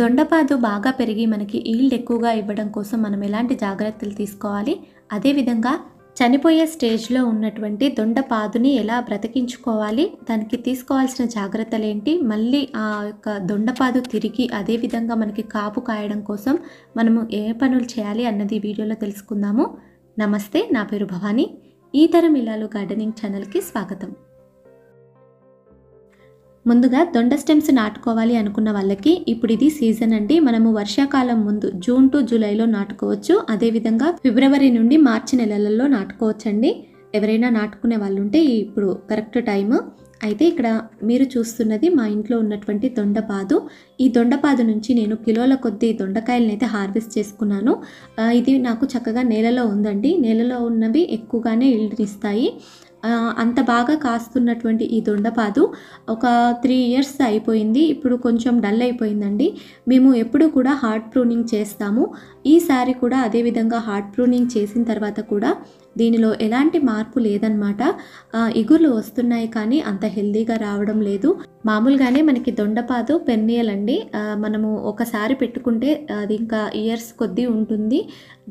దొండపాదు బాగా పెరిగి మనకి ఈల్డ్ ఎక్కువగా ఇవ్వడం కోసం మనం ఎలాంటి జాగ్రత్తలు తీసుకోవాలి అదేవిధంగా చనిపోయే స్టేజ్లో ఉన్నటువంటి దొండపాదుని ఎలా బ్రతికించుకోవాలి దానికి తీసుకోవాల్సిన జాగ్రత్తలు ఏంటి మళ్ళీ ఆ యొక్క దొండపాదు తిరిగి అదేవిధంగా మనకి కాపు కాయడం కోసం మనము ఏ పనులు చేయాలి అన్నది వీడియోలో తెలుసుకుందాము నమస్తే నా పేరు భవానీ ఈ తరం ఇలాలు గార్డెనింగ్ ఛానల్కి స్వాగతం ముందుగా దొండ స్టెమ్స్ నాటుకోవాలి అనుకున్న వాళ్ళకి ఇప్పుడు ఇది సీజన్ అండి మనము వర్షాకాలం ముందు జూన్ టు జూలైలో నాటుకోవచ్చు అదేవిధంగా ఫిబ్రవరి నుండి మార్చి నెలలలో నాటుకోవచ్చండి ఎవరైనా నాటుకునే వాళ్ళు ఉంటే ఇప్పుడు కరెక్ట్ టైము అయితే ఇక్కడ మీరు చూస్తున్నది మా ఇంట్లో ఉన్నటువంటి దొండపాదు ఈ దొండపాదు నుంచి నేను కిలోల కొద్ది దొండకాయలను అయితే హార్వెస్ట్ చేసుకున్నాను ఇది నాకు చక్కగా నేలలో ఉందండి నేలలో ఉన్నవి ఎక్కువగానే ఇస్తాయి అంత బాగా కాస్తున్నటువంటి ఈ దొండపాదు ఒక త్రీ ఇయర్స్ అయిపోయింది ఇప్పుడు కొంచెం డల్ అయిపోయిందండి మేము ఎప్పుడు కూడా హార్ట్ ప్రూనింగ్ చేస్తాము ఈసారి కూడా అదేవిధంగా హార్ట్ ప్రూనింగ్ చేసిన తర్వాత కూడా దీనిలో ఎలాంటి మార్పు లేదనమాట ఇగుర్లు వస్తున్నాయి కానీ అంత హెల్దీగా రావడం లేదు మామూలుగానే మనకి దొండపాదు పెర్నియల్ అండి మనము ఒకసారి పెట్టుకుంటే అది ఇంకా ఇయర్స్ కొద్దీ ఉంటుంది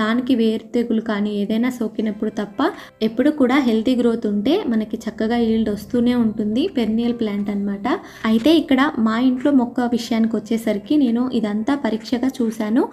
దానికి వేరు తెగులు కానీ ఏదైనా సోకినప్పుడు తప్ప ఎప్పుడు కూడా హెల్తీ గ్రోత్ ఉంటే మనకి చక్కగా ఈల్డ్ వస్తూనే ఉంటుంది పెర్నియల్ ప్లాంట్ అనమాట అయితే ఇక్కడ మా ఇంట్లో మొక్క విషయానికి వచ్చేసరికి నేను ఇదంతా పరీక్షగా చూశాను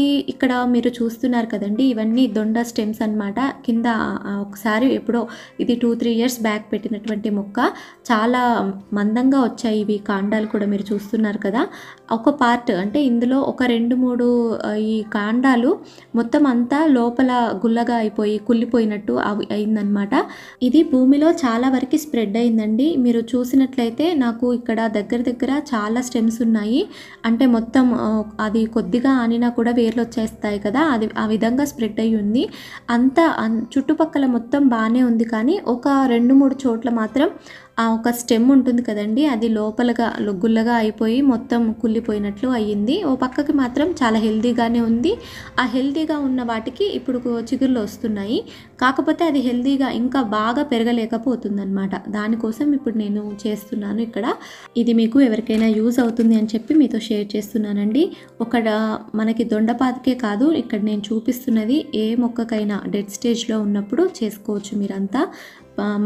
ఈ ఇక్కడ మీరు చూస్తున్నారు కదండి ఇవన్నీ దొండ స్టెమ్స్ అనమాట కింద ఒకసారి ఎప్పుడో ఇది టూ త్రీ ఇయర్స్ బ్యాక్ పెట్టినటువంటి మొక్క చాలా మందంగా వచ్చాయి వచ్చాయి ఇవి కాండాలు కూడా మీరు చూస్తున్నారు కదా ఒక పార్ట్ అంటే ఇందులో ఒక రెండు మూడు ఈ కాండాలు మొత్తం అంతా లోపల గుల్లగా అయిపోయి కుళ్ళిపోయినట్టు అవి అయిందనమాట ఇది భూమిలో చాలా వరకు స్ప్రెడ్ అయిందండి మీరు చూసినట్లయితే నాకు ఇక్కడ దగ్గర దగ్గర చాలా స్టెమ్స్ ఉన్నాయి అంటే మొత్తం అది కొద్దిగా ఆనినా కూడా వేర్లు వచ్చేస్తాయి కదా అది ఆ విధంగా స్ప్రెడ్ అయ్యి ఉంది అంత చుట్టుపక్కల మొత్తం బాగానే ఉంది కానీ ఒక రెండు మూడు చోట్ల మాత్రం ఆ ఒక స్టెమ్ ఉంటుంది కదండి అది లోపలగా లొగ్గుల్లగా అయిపోయి మొత్తం కుళ్ళిపోయినట్లు అయ్యింది ఓ పక్కకి మాత్రం చాలా హెల్దీగానే ఉంది ఆ హెల్దీగా ఉన్న వాటికి ఇప్పుడు చిగుర్లు వస్తున్నాయి కాకపోతే అది హెల్దీగా ఇంకా బాగా అనమాట దానికోసం ఇప్పుడు నేను చేస్తున్నాను ఇక్కడ ఇది మీకు ఎవరికైనా యూజ్ అవుతుంది అని చెప్పి మీతో షేర్ చేస్తున్నానండి ఒక మనకి దొండపాతకే కాదు ఇక్కడ నేను చూపిస్తున్నది ఏ మొక్కకైనా డెడ్ స్టేజ్లో ఉన్నప్పుడు చేసుకోవచ్చు మీరంతా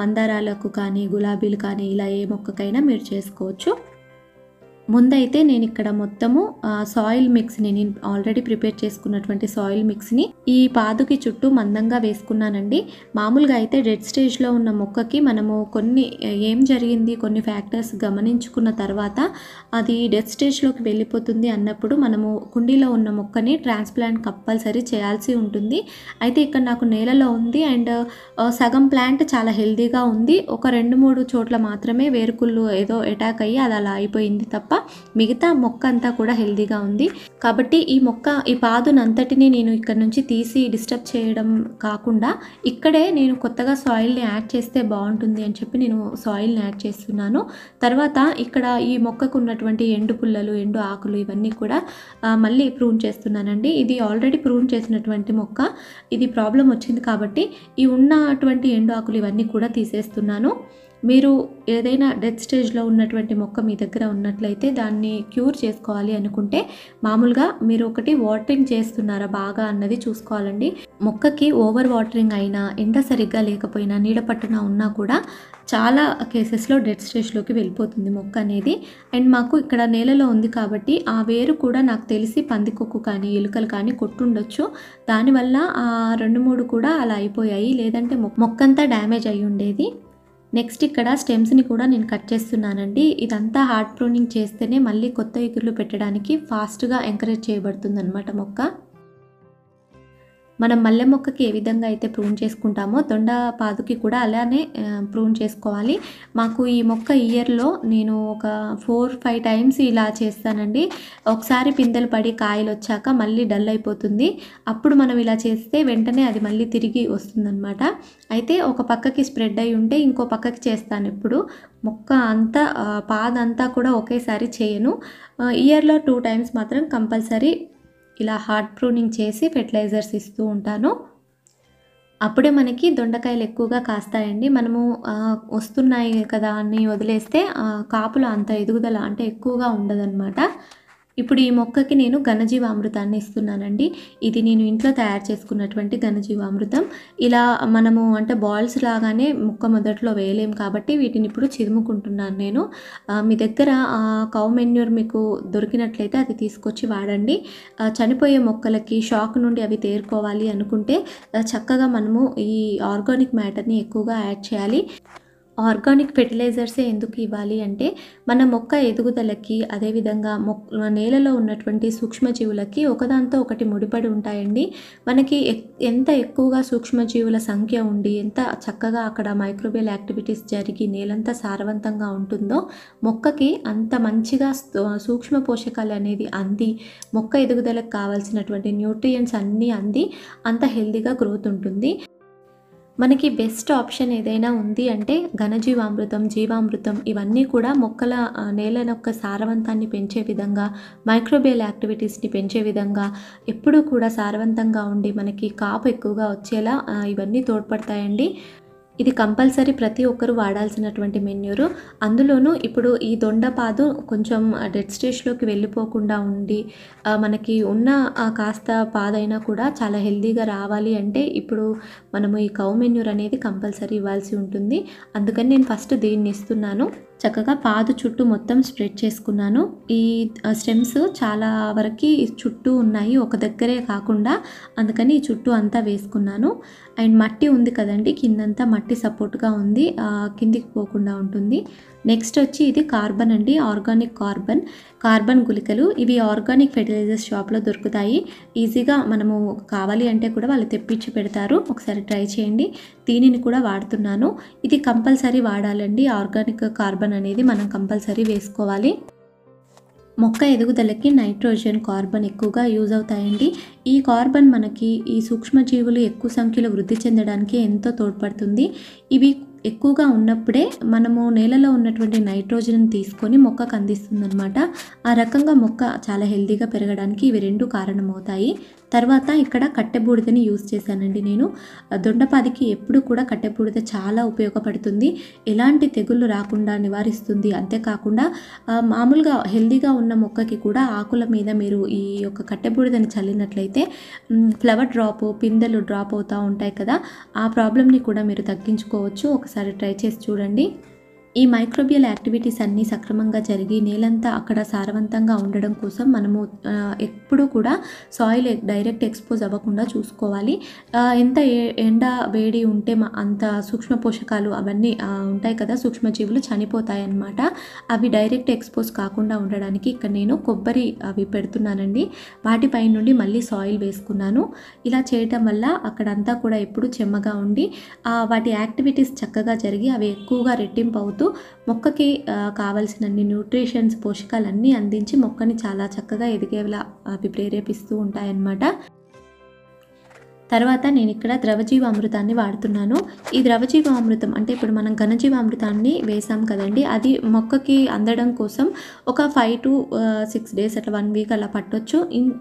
మందారాలకు కానీ గులాబీలు కానీ ఇలా ఏ మొక్కకైనా మీరు చేసుకోవచ్చు ముందైతే నేను ఇక్కడ మొత్తము సాయిల్ మిక్స్ని నేను ఆల్రెడీ ప్రిపేర్ చేసుకున్నటువంటి సాయిల్ మిక్స్ని ఈ పాదుకి చుట్టూ మందంగా వేసుకున్నానండి మామూలుగా అయితే డెడ్ స్టేజ్లో ఉన్న మొక్కకి మనము కొన్ని ఏం జరిగింది కొన్ని ఫ్యాక్టర్స్ గమనించుకున్న తర్వాత అది డెత్ స్టేజ్లోకి వెళ్ళిపోతుంది అన్నప్పుడు మనము కుండీలో ఉన్న మొక్కని ట్రాన్స్ప్లాంట్ కంపల్సరీ చేయాల్సి ఉంటుంది అయితే ఇక్కడ నాకు నేలలో ఉంది అండ్ సగం ప్లాంట్ చాలా హెల్దీగా ఉంది ఒక రెండు మూడు చోట్ల మాత్రమే వేరుకుళ్ళు ఏదో అటాక్ అయ్యి అది అలా అయిపోయింది తప్ప మిగతా మొక్క అంతా కూడా హెల్దీగా ఉంది కాబట్టి ఈ మొక్క ఈ పాదునంతటిని నేను ఇక్కడ నుంచి తీసి డిస్టర్బ్ చేయడం కాకుండా ఇక్కడే నేను కొత్తగా సాయిల్ని యాడ్ చేస్తే బాగుంటుంది అని చెప్పి నేను సాయిల్ని యాడ్ చేస్తున్నాను తర్వాత ఇక్కడ ఈ మొక్కకు ఉన్నటువంటి ఎండు పుల్లలు ఎండు ఆకులు ఇవన్నీ కూడా మళ్ళీ ప్రూన్ చేస్తున్నానండి ఇది ఆల్రెడీ ప్రూన్ చేసినటువంటి మొక్క ఇది ప్రాబ్లం వచ్చింది కాబట్టి ఈ ఉన్నటువంటి ఎండు ఆకులు ఇవన్నీ కూడా తీసేస్తున్నాను మీరు ఏదైనా డెత్ స్టేజ్లో ఉన్నటువంటి మొక్క మీ దగ్గర ఉన్నట్లయితే దాన్ని క్యూర్ చేసుకోవాలి అనుకుంటే మామూలుగా మీరు ఒకటి వాటరింగ్ చేస్తున్నారా బాగా అన్నది చూసుకోవాలండి మొక్కకి ఓవర్ వాటరింగ్ అయినా ఎండ సరిగ్గా లేకపోయినా నీడ పట్టున ఉన్నా కూడా చాలా కేసెస్లో డెడ్ స్టేజ్లోకి వెళ్ళిపోతుంది మొక్క అనేది అండ్ మాకు ఇక్కడ నేలలో ఉంది కాబట్టి ఆ వేరు కూడా నాకు తెలిసి పందికొక్కు కానీ ఎలుకలు కానీ కొట్టుండొచ్చు దానివల్ల ఆ రెండు మూడు కూడా అలా అయిపోయాయి లేదంటే మొక్కంతా డ్యామేజ్ అయి ఉండేది నెక్స్ట్ ఇక్కడ స్టెమ్స్ని కూడా నేను కట్ చేస్తున్నానండి ఇదంతా హార్డ్ ప్రూనింగ్ చేస్తేనే మళ్ళీ కొత్త ఎగురులు పెట్టడానికి ఫాస్ట్గా ఎంకరేజ్ చేయబడుతుందన్నమాట మొక్క మనం మల్లె మొక్కకి ఏ విధంగా అయితే ప్రూన్ చేసుకుంటామో దొండ పాదుకి కూడా అలానే ప్రూన్ చేసుకోవాలి మాకు ఈ మొక్క ఇయర్లో నేను ఒక ఫోర్ ఫైవ్ టైమ్స్ ఇలా చేస్తానండి ఒకసారి పిందెలు పడి కాయలు వచ్చాక మళ్ళీ డల్ అయిపోతుంది అప్పుడు మనం ఇలా చేస్తే వెంటనే అది మళ్ళీ తిరిగి వస్తుందన్నమాట అయితే ఒక పక్కకి స్ప్రెడ్ అయి ఉంటే ఇంకో పక్కకి చేస్తాను ఇప్పుడు మొక్క అంతా పాదంతా కూడా ఒకేసారి చేయను ఇయర్లో టూ టైమ్స్ మాత్రం కంపల్సరీ ఇలా హార్ట్ ప్రూనింగ్ చేసి ఫెర్టిలైజర్స్ ఇస్తూ ఉంటాను అప్పుడే మనకి దొండకాయలు ఎక్కువగా కాస్తాయండి మనము వస్తున్నాయి కదా అని వదిలేస్తే కాపులు అంత ఎదుగుదల అంటే ఎక్కువగా ఉండదన్నమాట ఇప్పుడు ఈ మొక్కకి నేను ఘనజీవామృతాన్ని ఇస్తున్నానండి ఇది నేను ఇంట్లో తయారు చేసుకున్నటువంటి ఘనజీవామృతం ఇలా మనము అంటే బాల్స్ లాగానే మొక్క మొదట్లో వేయలేము కాబట్టి వీటిని ఇప్పుడు చిదుముకుంటున్నాను నేను మీ దగ్గర కౌ మెన్యూర్ మీకు దొరికినట్లయితే అది తీసుకొచ్చి వాడండి చనిపోయే మొక్కలకి షాక్ నుండి అవి తేరుకోవాలి అనుకుంటే చక్కగా మనము ఈ ఆర్గానిక్ మ్యాటర్ని ఎక్కువగా యాడ్ చేయాలి ఆర్గానిక్ ఫెర్టిలైజర్సే ఎందుకు ఇవ్వాలి అంటే మన మొక్క ఎదుగుదలకి అదేవిధంగా మొక్క నేలలో ఉన్నటువంటి సూక్ష్మజీవులకి ఒకదాంతో ఒకటి ముడిపడి ఉంటాయండి మనకి ఎంత ఎక్కువగా సూక్ష్మజీవుల సంఖ్య ఉండి ఎంత చక్కగా అక్కడ మైక్రోబియల్ యాక్టివిటీస్ జరిగి నేలంతా సారవంతంగా ఉంటుందో మొక్కకి అంత మంచిగా సూక్ష్మ పోషకాలు అనేది అంది మొక్క ఎదుగుదలకు కావాల్సినటువంటి న్యూట్రియంట్స్ అన్నీ అంది అంత హెల్దీగా గ్రోత్ ఉంటుంది మనకి బెస్ట్ ఆప్షన్ ఏదైనా ఉంది అంటే ఘనజీవామృతం జీవామృతం ఇవన్నీ కూడా మొక్కల నేల యొక్క సారవంతాన్ని పెంచే విధంగా మైక్రోబియల్ యాక్టివిటీస్ని పెంచే విధంగా ఎప్పుడూ కూడా సారవంతంగా ఉండి మనకి కాపు ఎక్కువగా వచ్చేలా ఇవన్నీ తోడ్పడతాయండి ఇది కంపల్సరీ ప్రతి ఒక్కరు వాడాల్సినటువంటి మెన్యూరు అందులోనూ ఇప్పుడు ఈ దొండపాదు కొంచెం డెడ్ స్టేజ్లోకి వెళ్ళిపోకుండా ఉండి మనకి ఉన్న కాస్త పాదైనా కూడా చాలా హెల్దీగా రావాలి అంటే ఇప్పుడు మనము ఈ కౌ మెన్యూర్ అనేది కంపల్సరీ ఇవ్వాల్సి ఉంటుంది అందుకని నేను ఫస్ట్ దీన్ని ఇస్తున్నాను చక్కగా పాదు చుట్టూ మొత్తం స్ప్రెడ్ చేసుకున్నాను ఈ స్టెమ్స్ చాలా వరకు చుట్టూ ఉన్నాయి ఒక దగ్గరే కాకుండా అందుకని చుట్టూ అంతా వేసుకున్నాను అండ్ మట్టి ఉంది కదండి కిందంతా మట్టి సపోర్ట్గా ఉంది కిందికి పోకుండా ఉంటుంది నెక్స్ట్ వచ్చి ఇది కార్బన్ అండి ఆర్గానిక్ కార్బన్ కార్బన్ గుళికలు ఇవి ఆర్గానిక్ ఫెర్టిలైజర్స్ షాప్లో దొరుకుతాయి ఈజీగా మనము కావాలి అంటే కూడా వాళ్ళు తెప్పించి పెడతారు ఒకసారి ట్రై చేయండి దీనిని కూడా వాడుతున్నాను ఇది కంపల్సరీ వాడాలండి ఆర్గానిక్ కార్బన్ అనేది మనం కంపల్సరీ వేసుకోవాలి మొక్క ఎదుగుదలకి నైట్రోజన్ కార్బన్ ఎక్కువగా యూజ్ అవుతాయండి ఈ కార్బన్ మనకి ఈ సూక్ష్మజీవులు ఎక్కువ సంఖ్యలో వృద్ధి చెందడానికి ఎంతో తోడ్పడుతుంది ఇవి ఎక్కువగా ఉన్నప్పుడే మనము నేలలో ఉన్నటువంటి నైట్రోజన్ తీసుకొని మొక్కకు అందిస్తుందన్నమాట ఆ రకంగా మొక్క చాలా హెల్తీగా పెరగడానికి ఇవి రెండు కారణమవుతాయి తర్వాత ఇక్కడ కట్టెబూడిదని యూజ్ చేశానండి నేను దొండపాదికి ఎప్పుడు కూడా కట్టెబూడిద చాలా ఉపయోగపడుతుంది ఎలాంటి తెగుళ్ళు రాకుండా నివారిస్తుంది అంతేకాకుండా మామూలుగా హెల్దీగా ఉన్న మొక్కకి కూడా ఆకుల మీద మీరు ఈ యొక్క కట్టెబూడిదని చల్లినట్లయితే ఫ్లవర్ డ్రాప్ పిందెలు డ్రాప్ అవుతూ ఉంటాయి కదా ఆ ప్రాబ్లమ్ని కూడా మీరు తగ్గించుకోవచ్చు ఒకసారి ట్రై చేసి చూడండి ఈ మైక్రోబియల్ యాక్టివిటీస్ అన్నీ సక్రమంగా జరిగి నేలంతా అక్కడ సారవంతంగా ఉండడం కోసం మనము ఎప్పుడూ కూడా సాయిల్ డైరెక్ట్ ఎక్స్పోజ్ అవ్వకుండా చూసుకోవాలి ఎంత ఎండ వేడి ఉంటే అంత సూక్ష్మ పోషకాలు అవన్నీ ఉంటాయి కదా సూక్ష్మజీవులు చనిపోతాయి అన్నమాట అవి డైరెక్ట్ ఎక్స్పోజ్ కాకుండా ఉండడానికి ఇక్కడ నేను కొబ్బరి అవి పెడుతున్నానండి వాటిపై నుండి మళ్ళీ సాయిల్ వేసుకున్నాను ఇలా చేయటం వల్ల అక్కడంతా కూడా ఎప్పుడు చెమ్మగా ఉండి వాటి యాక్టివిటీస్ చక్కగా జరిగి అవి ఎక్కువగా రెట్టింపు అవుతూ పాటు మొక్కకి కావలసినన్ని న్యూట్రిషన్స్ పోషకాలన్నీ అందించి మొక్కని చాలా చక్కగా ఎదిగేలా అవి ప్రేరేపిస్తూ ఉంటాయన్నమాట తర్వాత నేను ఇక్కడ ద్రవజీవ అమృతాన్ని వాడుతున్నాను ఈ ద్రవజీవ అమృతం అంటే ఇప్పుడు మనం ఘనజీవ అమృతాన్ని వేసాం కదండి అది మొక్కకి అందడం కోసం ఒక ఫైవ్ టు సిక్స్ డేస్ అట్లా వన్ వీక్ అలా పట్టొచ్చు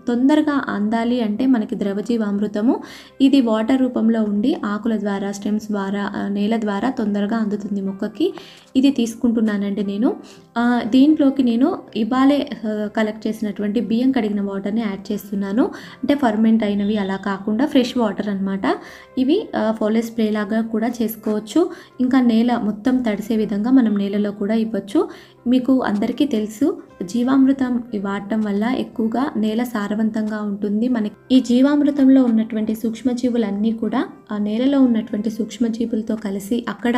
తొందరగా అందాలి అంటే మనకి ద్రవజీవ అమృతము ఇది వాటర్ రూపంలో ఉండి ఆకుల ద్వారా స్టెమ్స్ ద్వారా uh, నేల ద్వారా తొందరగా అందుతుంది మొక్కకి ఇది తీసుకుంటున్నానండి నేను దీంట్లోకి నేను ఇవాళే కలెక్ట్ uh, చేసినటువంటి బియ్యం కడిగిన వాటర్ని యాడ్ చేస్తున్నాను అంటే ఫర్మెంట్ అయినవి అలా కాకుండా ఫ్రెష్ వాటర్ అనమాట ఇవి ఫోలే స్ప్రే లాగా కూడా చేసుకోవచ్చు ఇంకా నేల మొత్తం తడిసే విధంగా మనం నేలలో కూడా ఇవ్వచ్చు మీకు అందరికీ తెలుసు జీవామృతం వాడటం వల్ల ఎక్కువగా నేల సారవంతంగా ఉంటుంది మనకి ఈ జీవామృతంలో ఉన్నటువంటి సూక్ష్మజీవులన్నీ కూడా ఆ నేలలో ఉన్నటువంటి సూక్ష్మజీవులతో కలిసి అక్కడ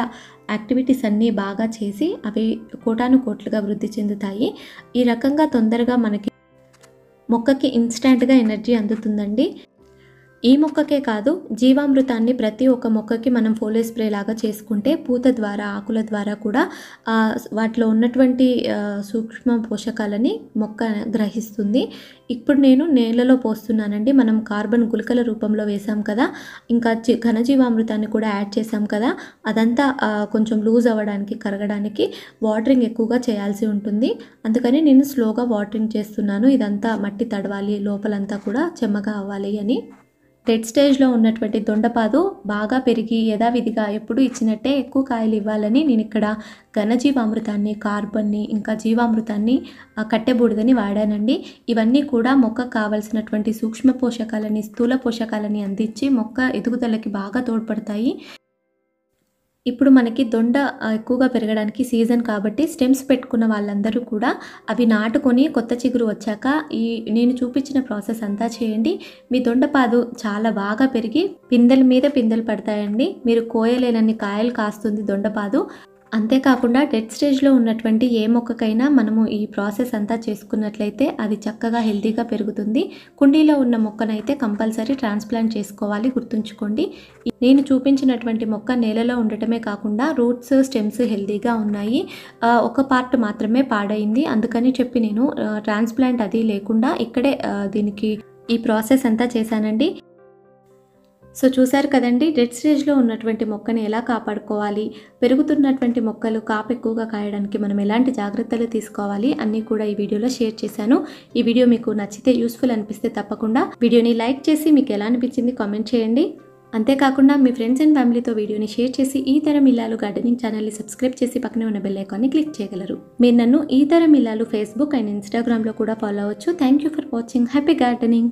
యాక్టివిటీస్ అన్నీ బాగా చేసి అవి కోటాను కోట్లుగా వృద్ధి చెందుతాయి ఈ రకంగా తొందరగా మనకి మొక్కకి ఇన్స్టెంట్గా ఎనర్జీ అందుతుందండి ఈ మొక్కకే కాదు జీవామృతాన్ని ప్రతి ఒక్క మొక్కకి మనం ఫోలియర్ స్ప్రే లాగా చేసుకుంటే పూత ద్వారా ఆకుల ద్వారా కూడా వాటిలో ఉన్నటువంటి సూక్ష్మ పోషకాలని మొక్క గ్రహిస్తుంది ఇప్పుడు నేను నేలలో పోస్తున్నానండి మనం కార్బన్ గుళికల రూపంలో వేసాం కదా ఇంకా ఘనజీవామృతాన్ని కూడా యాడ్ చేసాం కదా అదంతా కొంచెం లూజ్ అవ్వడానికి కరగడానికి వాటరింగ్ ఎక్కువగా చేయాల్సి ఉంటుంది అందుకని నేను స్లోగా వాటరింగ్ చేస్తున్నాను ఇదంతా మట్టి తడవాలి లోపలంతా కూడా చెమ్మగా అవ్వాలి అని డెడ్ స్టేజ్లో ఉన్నటువంటి దొండపాదు బాగా పెరిగి యథావిధిగా ఎప్పుడు ఇచ్చినట్టే ఎక్కువ కాయలు ఇవ్వాలని నేను ఇక్కడ ఘనజీవామృతాన్ని కార్బన్ని ఇంకా జీవామృతాన్ని కట్టెబూడిదని వాడానండి ఇవన్నీ కూడా మొక్క కావలసినటువంటి సూక్ష్మ పోషకాలని స్థూల పోషకాలని అందించి మొక్క ఎదుగుదలకి బాగా తోడ్పడతాయి ఇప్పుడు మనకి దొండ ఎక్కువగా పెరగడానికి సీజన్ కాబట్టి స్టెమ్స్ పెట్టుకున్న వాళ్ళందరూ కూడా అవి నాటుకొని కొత్త చిగురు వచ్చాక ఈ నేను చూపించిన ప్రాసెస్ అంతా చేయండి మీ దొండపాదు చాలా బాగా పెరిగి పిందెల మీద పిందెలు పడతాయండి మీరు కోయలేనన్ని కాయలు కాస్తుంది దొండపాదు అంతేకాకుండా డెడ్ స్టేజ్లో ఉన్నటువంటి ఏ మొక్కకైనా మనము ఈ ప్రాసెస్ అంతా చేసుకున్నట్లయితే అది చక్కగా హెల్తీగా పెరుగుతుంది కుండీలో ఉన్న మొక్కనైతే కంపల్సరీ ట్రాన్స్ప్లాంట్ చేసుకోవాలి గుర్తుంచుకోండి నేను చూపించినటువంటి మొక్క నేలలో ఉండటమే కాకుండా రూట్స్ స్టెమ్స్ హెల్తీగా ఉన్నాయి ఒక పార్ట్ మాత్రమే పాడైంది అందుకని చెప్పి నేను ట్రాన్స్ప్లాంట్ అది లేకుండా ఇక్కడే దీనికి ఈ ప్రాసెస్ అంతా చేశానండి సో చూశారు కదండి డెడ్ స్టేజ్లో ఉన్నటువంటి మొక్కని ఎలా కాపాడుకోవాలి పెరుగుతున్నటువంటి మొక్కలు కాపు ఎక్కువగా కాయడానికి మనం ఎలాంటి జాగ్రత్తలు తీసుకోవాలి అన్నీ కూడా ఈ వీడియోలో షేర్ చేశాను ఈ వీడియో మీకు నచ్చితే యూస్ఫుల్ అనిపిస్తే తప్పకుండా వీడియోని లైక్ చేసి మీకు ఎలా అనిపించింది కామెంట్ చేయండి అంతేకాకుండా మీ ఫ్రెండ్స్ అండ్ ఫ్యామిలీతో వీడియోని షేర్ చేసి ఈ తరం ఇల్లాలు గార్డెనింగ్ ఛానల్ని సబ్స్క్రైబ్ చేసి పక్కనే ఉన్న బెల్ ఐకాన్ని క్లిక్ చేయగలరు మీరు నన్ను ఈ తరం ఇల్లాలు ఫేస్బుక్ అండ్ ఇన్స్టాగ్రామ్లో కూడా ఫాలో అవ్వచ్చు thank you for watching happy gardening